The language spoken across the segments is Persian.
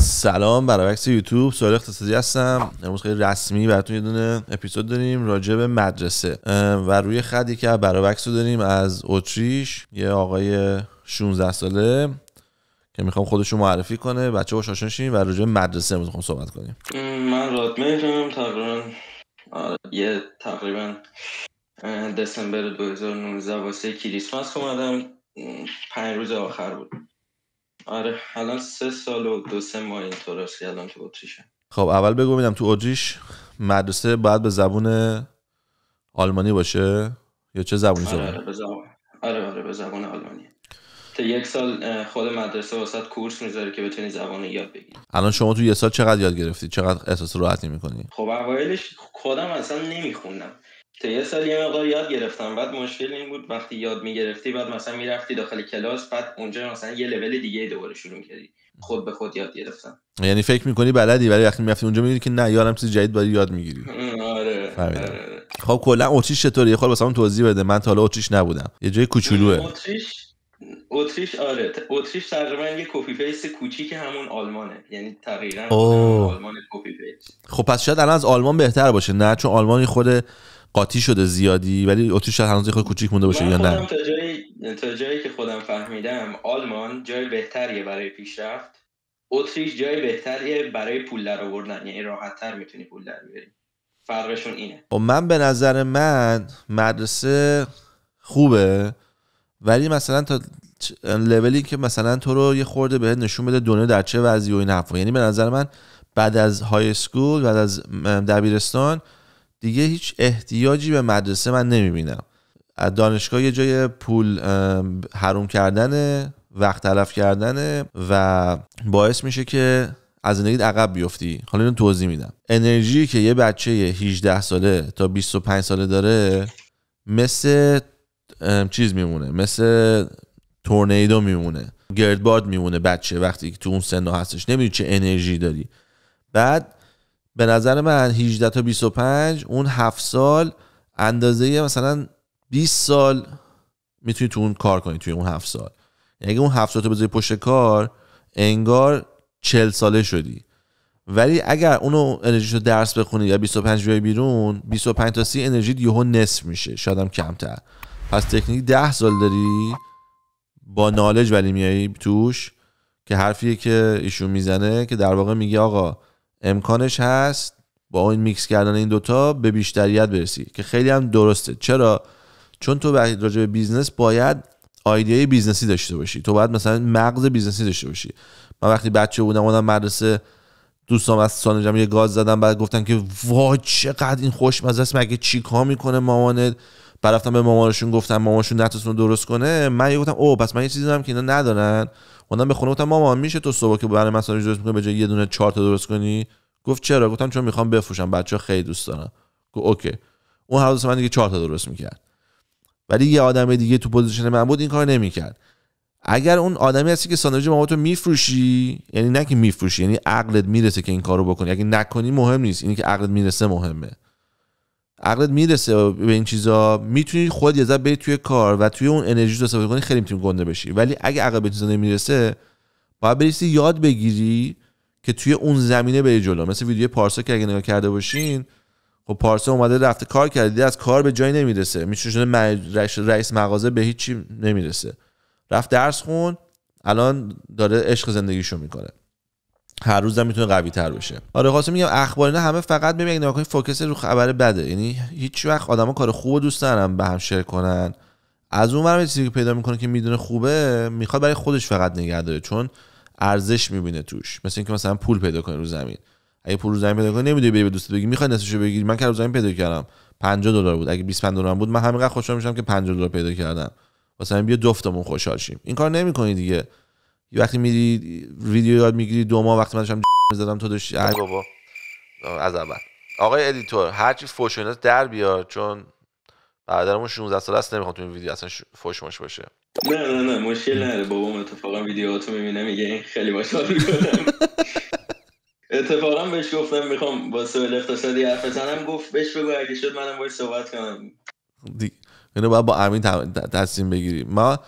سلام عکس یوتیوب سوال اقتصادی هستم امروز خیلی رسمی براتون یه دونه اپیزود داریم راجع به مدرسه و روی خدی که براوکس رو داریم از اتریش یه آقای 16 ساله که میخوام خودشو معرفی کنه بچه باش و راجع به مدرسه امروز میخوام صحبت کنیم من رادمهرم تقریبا آره، یه تقریبا دسامبر 2019 واسه کریسمس اومدم پنج روز آخر بود آره الان سه سال و دو سه ماه اینطور است که الان تو اتریشم خب اول بگو میدم تو اتریش مدرسه باید به زبون آلمانی باشه یا چه زبونی آره آره به زبون آره آره به زبون آلمانی تا یک سال خود مدرسه واسط کورس میذاره که بتونی زبان یاد بگیری الان شما تو یه سال چقدر یاد گرفتی چقدر احساس راحتی میکنی خب اوایلش خودم اصلا نمیخوندم تا یه سال یه مقدار یاد گرفتم بعد مشکل این بود وقتی یاد میگرفتی بعد مثلا میرفتی داخل کلاس بعد اونجا مثلا یه لول دیگه دوباره شروع میکردی خود به خود یاد گرفتم یعنی فکر میکنی بلدی ولی وقتی میرفتی اونجا میبینی که نه یارم چیز جدید برای یاد میگیری آره, آره. خب کلا اوتریش چطوره یه خورده خب بسامون توضیح بده من تا حالا اتریش نبودم یه جای کوچولوه اتریش اوتریش آره اتریش تقریبا یه کپی پیست که همون آلمانه یعنی تقریبا آلمان کپی پیست خب پس شاید الان از آلمان بهتر باشه نه چون آلمانی خود قاطی شده زیادی ولی اتریش شاید هنوز خود کوچیک مونده باشه یا نه تا جایی تا جایی که خودم فهمیدم آلمان جای بهتریه برای پیشرفت اتریش جای بهتریه برای پول در آوردن یعنی تر میتونی پول در بیاری فرقشون اینه خب من به نظر من مدرسه خوبه ولی مثلا تا لولی که مثلا تو رو یه خورده بهت نشون بده دونه در چه وضعی و این حرفا یعنی به نظر من بعد از های سکول بعد از دبیرستان دیگه هیچ احتیاجی به مدرسه من نمیبینم دانشگاه یه جای پول حروم کردن وقت تلف کردن و باعث میشه که از زندگیت عقب بیفتی حالا اینو توضیح میدم انرژی که یه بچه 18 ساله تا 25 ساله داره مثل چیز میمونه مثل تورنیدو میمونه گردباد میمونه بچه وقتی که تو اون سن هستش نمیدونی چه انرژی داری بعد به نظر من 18 تا 25 اون 7 سال اندازه مثلا 20 سال میتونی تو اون کار کنی توی اون 7 سال یعنی اگه اون 7 سال تو بذاری پشت کار انگار 40 ساله شدی ولی اگر اونو انرژی رو درس بخونی یا 25 بیای بیرون 25 تا 30 انرژی یهو نصف میشه شاید هم کمتر پس تکنیک 10 سال داری با نالج ولی میایی توش که حرفیه که ایشون میزنه که در واقع میگه آقا امکانش هست با این میکس کردن این دوتا به بیشتریت برسی که خیلی هم درسته چرا چون تو راجع به بیزنس باید آیدیای بیزنسی داشته باشی تو باید مثلا مغز بیزنسی داشته باشی من وقتی بچه بودم اونم مدرسه دوستام از سانجم یه گاز زدم بعد گفتن که وای چقدر این خوشمزه است مگه چیکار میکنه مامانت بعد رفتم به مامانشون گفتم مامانشون نتونستون درست کنه من یه گفتم او پس من یه چیزی دارم که اینا ندارن اونم به خونه گفتم مامان میشه تو صبح که برای مساج درست میکنی به جای یه دونه چهار تا درست کنی گفت چرا گفتم چون میخوام بفروشم بچه خیلی دوست دارم گفت اوکی اون هر من دیگه چهار تا درست میکرد ولی یه آدم دیگه تو پوزیشن من بود این کار نمیکرد اگر اون آدمی هستی که ساندویچ ماماتو میفروشی یعنی نه که میفروشی یعنی عقلت میرسه که این کارو بکنی اگه نکنی مهم نیست اینی که عقلت میرسه مهمه عقلت میرسه به این چیزا میتونی خود یه بری توی کار و توی اون انرژی رو استفاده کنی خیلی میتونی گنده بشی ولی اگه عقل به چیزا نمیرسه باید بریسی یاد بگیری که توی اون زمینه بری جلو مثل ویدیو پارسا که اگه نگاه کرده باشین خب پارسا اومده رفته کار کرده از کار به جایی نمیرسه میشه شده رئیس مغازه به هیچی نمیرسه رفت درس خون الان داره عشق زندگیشو میکنه هر روزم میتونه قوی تر بشه آره قاسم میگم اخبار اینا همه فقط ببین نگاه فوکس رو خبر بده یعنی هیچ وقت آدما کار خوب دوست دارن به هم شیر کنن از اون ورم چیزی که پیدا میکنه که میدونه خوبه میخواد برای خودش فقط نگه داره چون ارزش میبینه توش مثل اینکه مثلا پول پیدا کنه رو زمین اگه پول رو زمین پیدا کنه نمیدونی بری به دوست بگی میخوای نصفشو بگیری من که رو زمین پیدا کردم 50 دلار بود اگه 25 دلار بود من همینقدر خوشحال میشم که 50 دلار پیدا کردم مثلا بیا دفتمون خوشحال شیم این کار نمیکنی دیگه وقتی میری ویدیو یاد میگیری دو ماه وقتی من داشتم میزدم تو داشتی ای بابا از اول آقای ادیتور هرچی فوش در بیار چون برادرمون 16 ساله است نمیخوام تو این ویدیو اصلا فوش ماش باشه نه نه نه مشکل نداره بابام اتفاقا ویدیوهاتو میبینه میگه این خیلی باحال میکنم اتفاقا بهش گفتم میخوام با سوال اقتصادی حرف بزنم گفت بهش بگو اگه شد منم باید صحبت کنم اینو باید با امین تصمیم بگیری ما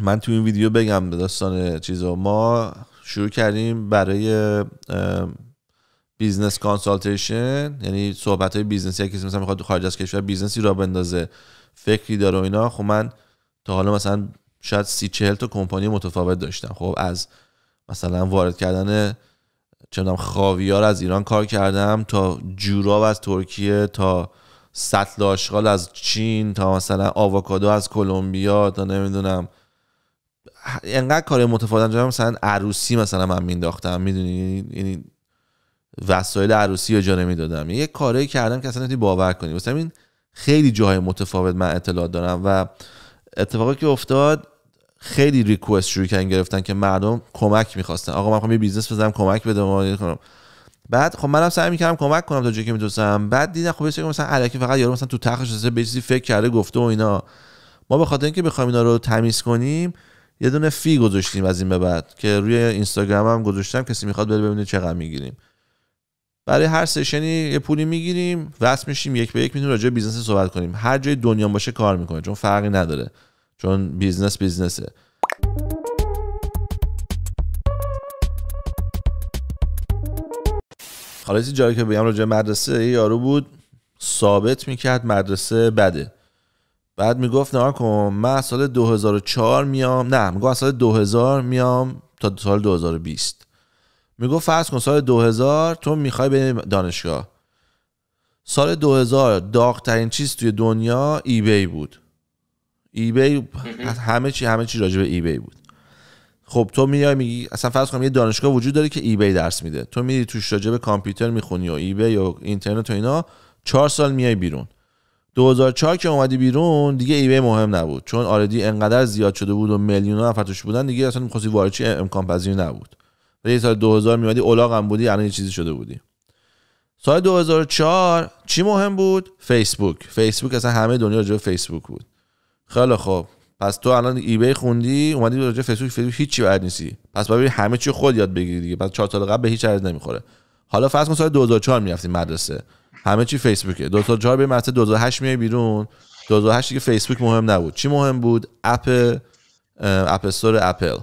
من تو این ویدیو بگم داستان چیزو ما شروع کردیم برای بیزنس کانسالتیشن یعنی صحبت های بیزنسی کسی مثلا میخواد خارج از کشور بیزنسی را بندازه فکری داره و اینا خب من تا حالا مثلا شاید سی چهل تا کمپانی متفاوت داشتم خب از مثلا وارد کردن چندم خاویار از ایران کار کردم تا جوراب از ترکیه تا سطل آشغال از چین تا مثلا آواکادو از کلمبیا تا نمیدونم انقدر کار متفاوت انجام مثلا عروسی مثلا من مینداختم میدونی یعنی وسایل عروسی رو جا نمیدادم یعنی یه کاری کردم که اصلا نتونی باور کنی مثلا این خیلی جاهای متفاوت من اطلاع دارم و اتفاقی که افتاد خیلی ریکوست شروع کردن گرفتن که مردم کمک میخواستن آقا من خواهم یه بیزنس بزنم کمک بده ما کنم یعنی خب. بعد خب منم سعی میکردم کمک کنم تا جایی که میتونستم بعد دیدم خب که مثلا علکی فقط یارو مثلا تو تخش به چیزی فکر کرده گفته و اینا ما به خاطر اینکه بخوایم اینا رو تمیز کنیم یه دونه فی گذاشتیم از این به بعد که روی اینستاگرام هم گذاشتم کسی میخواد بره ببینه چقدر میگیریم برای هر سشنی یه پولی میگیریم وصل میشیم یک به یک میتونیم راجع بیزنس صحبت کنیم هر جای دنیا باشه کار میکنه چون فرقی نداره چون بیزنس بیزنسه حالا جایی که بگم راجع مدرسه یارو بود ثابت میکرد مدرسه بده بعد میگفت نه کن من سال 2004 میام نه میگو از سال 2000 میام تا سال 2020 میگفت فرض کن سال 2000 تو میخوای به دانشگاه سال 2000 داغترین چیز توی دنیا ای بی بود ای بی همه چی همه چی راجع به ای بی بود خب تو میای میگی اصلا فرض کنم یه دانشگاه وجود داره که ای بی درس میده تو میری توش راجع به کامپیوتر میخونی و ای بی و اینترنت و اینا چهار سال میای بیرون 2004 که اومدی بیرون دیگه ایبی مهم نبود چون آردی انقدر زیاد شده بود و میلیون نفر توش بودن دیگه اصلا می‌خواستی چی امکان پذیر نبود ولی سال 2000 میادی اومدی هم بودی الان یه چیزی شده بودی سال 2004 چی مهم بود فیسبوک فیسبوک اصلا همه دنیا جو فیسبوک بود خیلی خوب پس تو الان ایبی خوندی اومدی راجع فیسبوک فیسبوک هیچ بلد نیستی پس باید همه چی خود یاد بگیری دیگه بعد 4 سال قبل به هیچ چیز نمیخوره حالا فرض کن سال 2004 میافتیم مدرسه همه چی فیسبوکه دو تا جای به مرتبه 2008 میای بیرون 2008 دیگه فیسبوک مهم نبود چی مهم بود اپ اپ استور اپل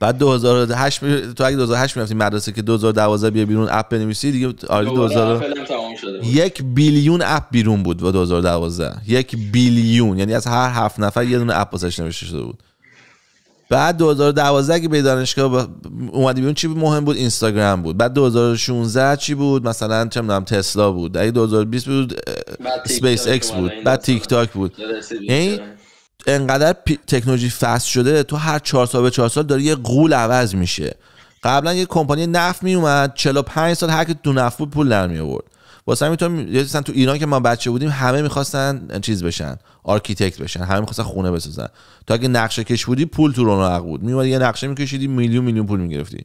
بعد 2008 تو اگه 2008 میرفتی مدرسه که 2012 بیا بیرون اپ بنویسی دیگه آره 2000 یک بیلیون اپ بیرون بود و 2012 یک بیلیون یعنی از هر هفت نفر یه دونه اپ واسش نوشته شده بود بعد 2012 که به دانشگاه با... اومدی بیرون چی مهم بود اینستاگرام بود بعد 2016 چی بود مثلا چه میدونم تسلا بود بعد 2020 بود اسپیس اکس بود بعد تیک تاک بود این یعنی انقدر پی... تکنولوژی فست شده تو هر چهار سال به چهار سال داره یه قول عوض میشه قبلا یه کمپانی نفت می اومد 45 سال هر کی تو نفت بود پول در می آورد واسه همین تو تو ایران که ما بچه بودیم همه میخواستن چیز بشن آرکیتکت بشن همه میخواستن خونه بسازن تو اگه نقشه کش بودی پول تو رونق بود میومدی یه نقشه میکشیدی میلیون میلیون پول میگرفتی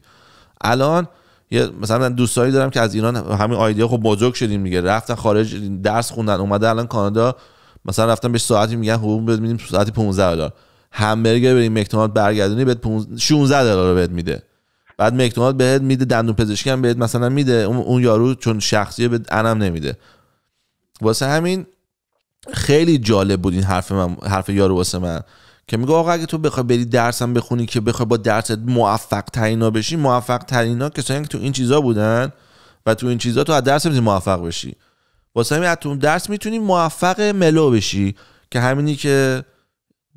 الان یه مثلا دوستایی دارم که از ایران همین آیدیا خب بزرگ شدیم میگه رفتن خارج درس خوندن اومده الان کانادا مثلا رفتن به ساعتی میگن حقوق خب بهت ساعتی 15 دلار همبرگر بریم مکدونالد برگردونی بهت 16 دلار بهت میده بعد مکدونالد بهت میده دندون پزشکی هم بهت مثلا میده اون یارو چون شخصیه به انم نمیده واسه همین خیلی جالب بود این حرف من حرف یارو واسه من که میگه آقا اگه تو بخوای بری درسم بخونی که بخوای با درست موفق ترینا بشی موفق ترینا کسایی که تو این چیزا بودن و تو این چیزا تو از درس میتونی موفق بشی واسه همین تو درس میتونی موفق ملو بشی که همینی که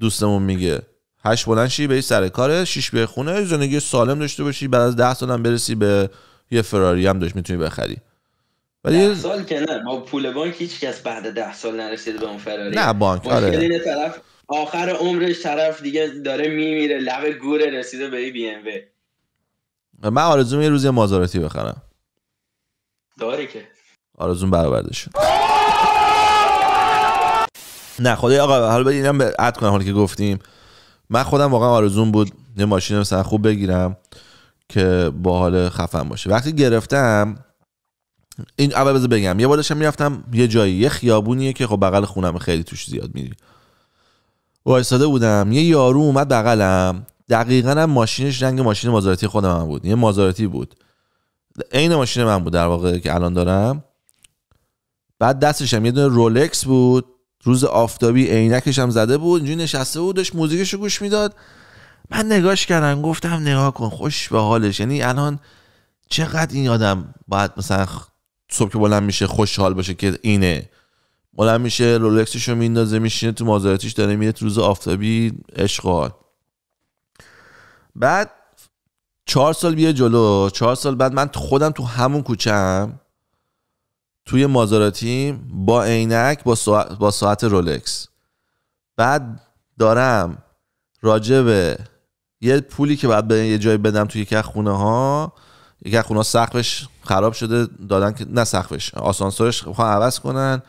دوستمون میگه هشت بلند شی به سر کار شیش بیای خونه زندگی سالم داشته باشی بعد از ده سالم برسی به یه فراری هم داشت میتونی بخری ولی ده سال که نه با پول بانک هیچ کس بعد ده سال نرسید به اون فراری نه بانک آره طرف آخر عمرش طرف دیگه داره میمیره لب گوره رسیده به بی ام و من آرزوم یه روز یه بخرم داری که آرزوم برآورده نه خدای آقا حالا به عد کنم حالا که گفتیم من خودم واقعا آرزوم بود یه ماشین مثلا خوب بگیرم که با حال خفن باشه وقتی گرفتم این اول بذار بگم یه بارشم میرفتم یه جایی یه خیابونیه که خب بغل خونم خیلی توش زیاد میری وایساده بودم یه یارو اومد بغلم دقیقا هم ماشینش رنگ ماشین مازارتی خودم هم بود یه مازارتی بود عین ماشین من بود در واقع که الان دارم بعد دستشم یه دونه رولکس بود روز آفتابی عینکش هم زده بود اینجوری نشسته بودش موزیکش رو گوش میداد من نگاش کردم گفتم نگاه کن خوش به حالش یعنی الان چقدر این آدم باید مثلا صبح که بلند میشه خوشحال باشه که اینه بلند میشه رولکسش رو میندازه میشینه تو مازارتیش داره میره تو روز آفتابی اشغال بعد چهار سال بیا جلو چهار سال بعد من خودم تو همون هم توی مازاراتی با عینک با ساعت, با ساعت رولکس بعد دارم راجب یه پولی که بعد به یه جای بدم توی یکی از خونه ها یکی از خونه سقفش خراب شده دادن که نه سقفش آسانسورش میخوان خب عوض کنن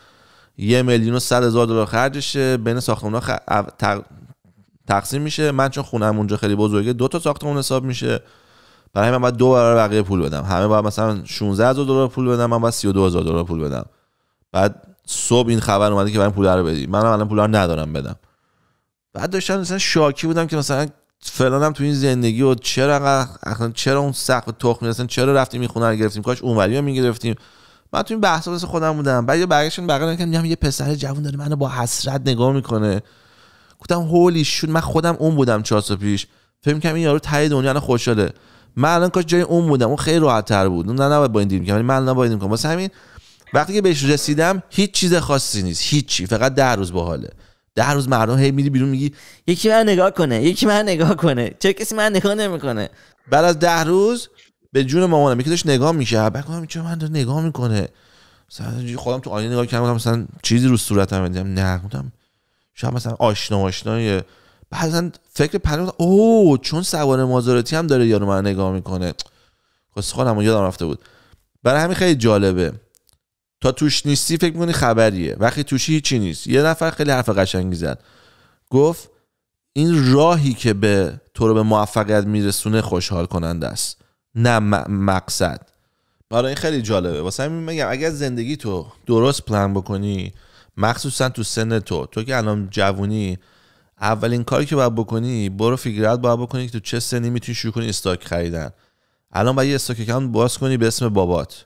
یه میلیون و صد هزار دلار خرجشه بین ساختمان ها خ... تقسیم میشه من چون خونم اونجا خیلی بزرگه دو تا ساختمون حساب میشه برای من باید دو برابر بقیه پول بدم همه باید مثلا 16 هزار دلار پول بدم من باید 32 هزار دلار پول بدم بعد صبح این خبر اومده که من پول رو بدی منم الان پول رو ندارم بدم بعد داشتم مثلا شاکی بودم که مثلا فلانم تو این زندگی و چرا اصلا چرا اون سقف تخمی اصلا چرا رفتیم می خونه رو گرفتیم کاش اونوریو میگرفتیم من تو این بحثا واسه خودم بودم بعد یه برگشتن بغل بقیه میگم یه پسر جوون داره منو با حسرت نگاه میکنه گفتم هولی شون من خودم اون بودم چهار سال پیش فکر کنم این یارو ته دنیا خوشحاله من الان کاش جای اون بودم اون خیلی راحت تر بود اون نه نباید با این که من نه با این واسه همین وقتی که بهش رسیدم هیچ چیز خاصی نیست هیچی فقط ده روز باحاله ده روز مردم هی میری بیرون میگی یکی من نگاه کنه یکی من نگاه کنه چه کسی من نگاه نمیکنه بعد از ده روز به جون مامانم یکی داشت نگاه میشه گفتم چرا من داره نگاه میکنه مثلا خودم تو آینه نگاه کردم مثلا چیزی رو صورتم دیدم نه گفتم شاید مثلا آشنا آشنای بعد فکر پنیر اوه چون سوار مازارتی هم داره یارو من نگاه میکنه خواست خودم یادم رفته بود برای همین خیلی جالبه تا توش نیستی فکر میکنی خبریه وقتی توشی هیچی نیست یه نفر خیلی حرف قشنگی زد گفت این راهی که به تو رو به موفقیت میرسونه خوشحال کننده است نه مقصد برای این خیلی جالبه واسه همین میگم اگر زندگی تو درست پلان بکنی مخصوصا تو سن تو تو که الان جوونی اولین کاری که باید بکنی برو فیگرت باید بکنی که تو چه سنی میتونی شروع کنی استاک خریدن الان باید یه استاک اکانت باز کنی به اسم بابات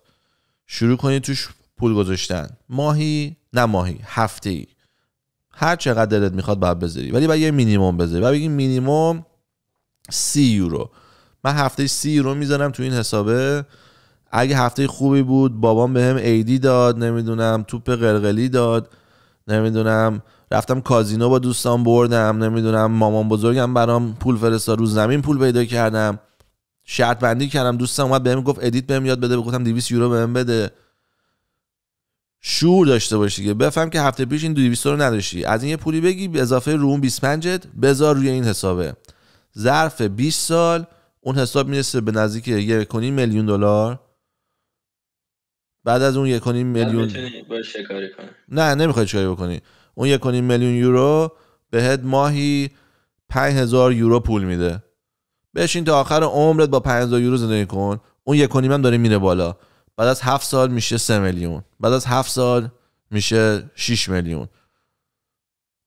شروع کنی توش پول گذاشتن ماهی نه ماهی هفته ای هر چقدر دلت میخواد باید بذاری ولی باید یه مینیموم بذاری باید بگی مینیموم سی یورو من هفته سی یورو میذارم تو این حسابه اگه هفته خوبی بود بابام بهم به ایدی داد نمیدونم توپ قلقلی داد نمیدونم رفتم کازینو با دوستان بردم نمیدونم مامان بزرگم برام پول فرستاد روز زمین پول پیدا کردم شرط بندی کردم دوستم اومد بهم گفت ادیت بهم یاد بده گفتم 200 یورو بهم بده شور داشته باشی که بفهم که هفته پیش این 200 رو نداشتی از این یه پولی بگی به اضافه رو اون 25 بذار روی این حسابه ظرف 20 سال اون حساب میرسه به نزدیک یک میلیون دلار بعد از اون یک میلیون نه نمیخوای چیکار بکنی اون یک میلیون یورو بهت ماهی 5000 یورو پول میده بشین تا آخر عمرت با 5000 یورو زندگی کن اون یک هم داره میره بالا بعد از 7 سال میشه 3 میلیون بعد از 7 سال میشه 6 میلیون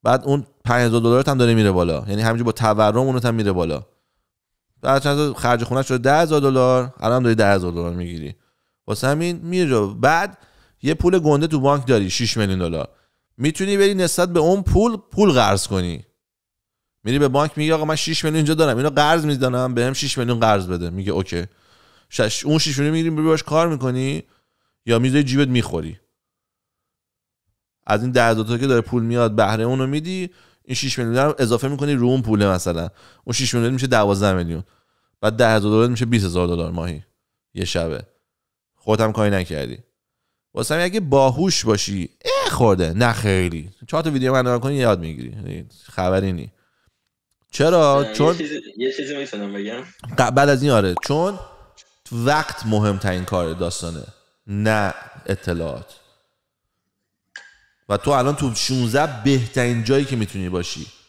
بعد اون 5000 دلار هم داره میره بالا یعنی همینجور با تورم اون هم میره بالا بعد چند خرج خونه شده 10000 دلار الان داری 10000 دلار میگیری واسه همین میره بعد یه پول گنده تو بانک داری 6 میلیون دلار میتونی بری نسبت به اون پول پول قرض کنی میری به بانک میگی آقا من 6 میلیون اینجا دارم اینو قرض میدانم بهم 6 میلیون قرض بده میگه اوکی شش اون 6 میلیون میری باش کار میکنی یا میذاری جیبت میخوری از این 10 تا که داره پول میاد بهره اونو میدی این 6 میلیون رو اضافه میکنی رو اون پوله مثلا اون 6 میلیون میشه 12 میلیون بعد 10000 دلار میشه 20000 دلار ماهی یه شبه خودت هم کاری نکردی واسه اگه باهوش باشی خورده نه خیلی چهار تا ویدیو من کنی یاد میگیری یعنی خبری نی چرا چون یه چیزی بگم بعد از این آره چون وقت مهمترین کار داستانه نه اطلاعات و تو الان تو 16 بهترین جایی که میتونی باشی